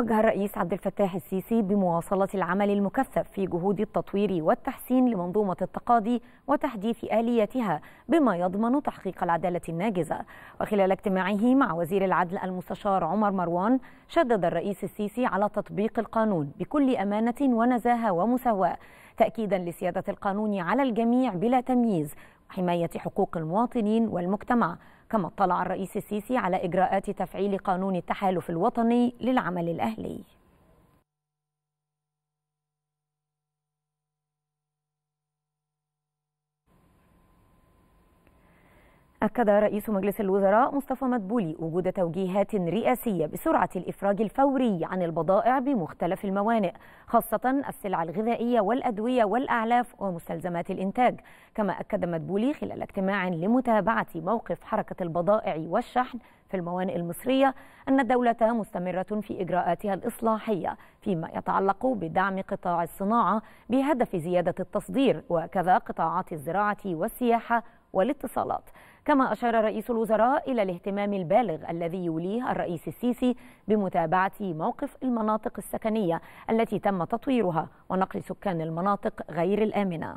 وجه الرئيس عبد الفتاح السيسي بمواصلة العمل المكثف في جهود التطوير والتحسين لمنظومة التقاضي وتحديث آلياتها بما يضمن تحقيق العدالة الناجزة وخلال اجتماعه مع وزير العدل المستشار عمر مروان شدد الرئيس السيسي على تطبيق القانون بكل أمانة ونزاهة ومساواة تأكيدا لسيادة القانون على الجميع بلا تمييز حماية حقوق المواطنين والمجتمع كما اطلع الرئيس السيسي على إجراءات تفعيل قانون التحالف الوطني للعمل الأهلي أكد رئيس مجلس الوزراء مصطفى مدبولي وجود توجيهات رئاسية بسرعة الإفراج الفوري عن البضائع بمختلف الموانئ خاصة السلع الغذائية والأدوية والأعلاف ومستلزمات الإنتاج كما أكد مدبولي خلال اجتماع لمتابعة موقف حركة البضائع والشحن في الموانئ المصرية أن الدولة مستمرة في إجراءاتها الإصلاحية فيما يتعلق بدعم قطاع الصناعة بهدف زيادة التصدير وكذا قطاعات الزراعة والسياحة والاتصالات كما أشار رئيس الوزراء إلى الاهتمام البالغ الذي يوليه الرئيس السيسي بمتابعة موقف المناطق السكنية التي تم تطويرها ونقل سكان المناطق غير الآمنة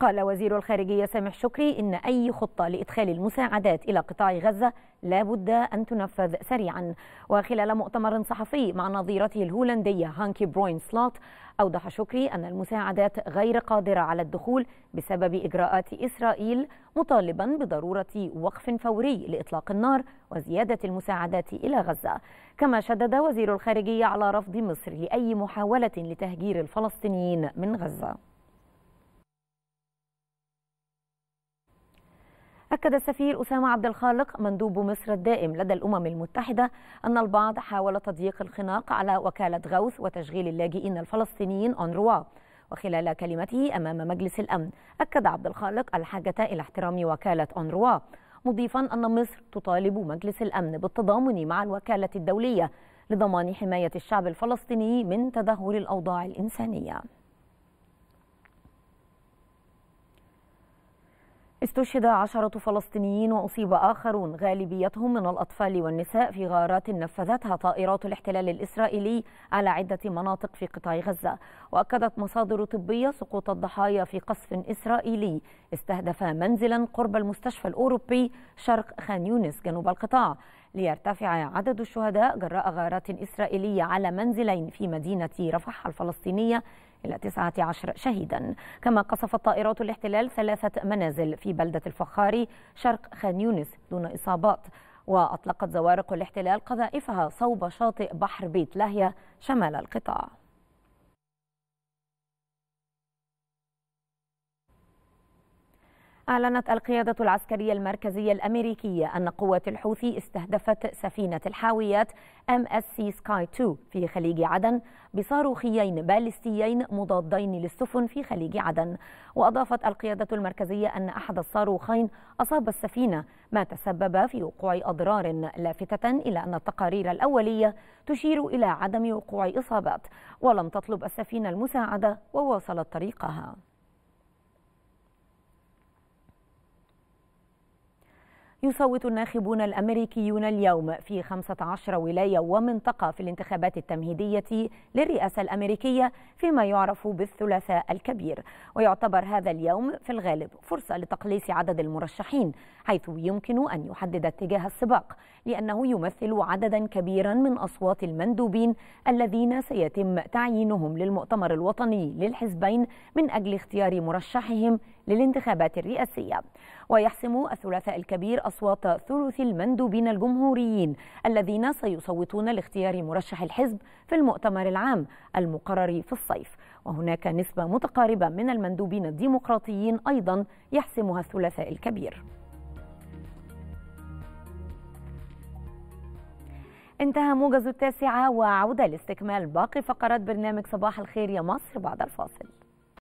قال وزير الخارجية سامح شكري إن أي خطة لإدخال المساعدات إلى قطاع غزة لا بد أن تنفذ سريعا وخلال مؤتمر صحفي مع نظيرته الهولندية هانكي بروين سلوت أوضح شكري أن المساعدات غير قادرة على الدخول بسبب إجراءات إسرائيل مطالبا بضرورة وقف فوري لإطلاق النار وزيادة المساعدات إلى غزة كما شدد وزير الخارجية على رفض مصر لأي محاولة لتهجير الفلسطينيين من غزة أكد السفير أسامة عبد الخالق مندوب مصر الدائم لدى الأمم المتحدة أن البعض حاول تضييق الخناق على وكالة غوث وتشغيل اللاجئين الفلسطينيين أونروا وخلال كلمته أمام مجلس الأمن أكد عبد الخالق الحاجة إلى احترام وكالة أونروا مضيفا أن مصر تطالب مجلس الأمن بالتضامن مع الوكالة الدولية لضمان حماية الشعب الفلسطيني من تدهور الأوضاع الإنسانية استشهد عشرة فلسطينيين وأصيب آخرون غالبيتهم من الأطفال والنساء في غارات نفذتها طائرات الاحتلال الإسرائيلي على عدة مناطق في قطاع غزة وأكدت مصادر طبية سقوط الضحايا في قصف إسرائيلي استهدف منزلا قرب المستشفى الأوروبي شرق خان يونس جنوب القطاع ليرتفع عدد الشهداء جراء غارات إسرائيلية على منزلين في مدينة رفح الفلسطينية إلى 19 شهيدا كما قصفت طائرات الاحتلال ثلاثة منازل في بلدة الفخاري شرق خان يونس دون إصابات وأطلقت زوارق الاحتلال قذائفها صوب شاطئ بحر بيت لاهيا شمال القطاع أعلنت القيادة العسكرية المركزية الأمريكية أن قوات الحوثي استهدفت سفينة الحاويات MSC سكاي 2 في خليج عدن بصاروخيين باليستيين مضادين للسفن في خليج عدن وأضافت القيادة المركزية أن أحد الصاروخين أصاب السفينة ما تسبب في وقوع أضرار لافتة إلى أن التقارير الأولية تشير إلى عدم وقوع إصابات ولم تطلب السفينة المساعدة وواصلت طريقها يصوت الناخبون الأمريكيون اليوم في 15 ولاية ومنطقة في الانتخابات التمهيدية للرئاسة الأمريكية فيما يعرف بالثلاثاء الكبير ويعتبر هذا اليوم في الغالب فرصة لتقليص عدد المرشحين حيث يمكن أن يحدد اتجاه السباق لأنه يمثل عددا كبيرا من أصوات المندوبين الذين سيتم تعيينهم للمؤتمر الوطني للحزبين من أجل اختيار مرشحهم للانتخابات الرئاسية ويحسم الثلاثاء الكبير أصوات ثلث المندوبين الجمهوريين الذين سيصوتون لاختيار مرشح الحزب في المؤتمر العام المقرر في الصيف وهناك نسبة متقاربة من المندوبين الديمقراطيين أيضا يحسمها الثلاثاء الكبير انتهى موجز التاسعة وعودة لاستكمال باقي فقرات برنامج صباح الخير يا مصر بعد الفاصل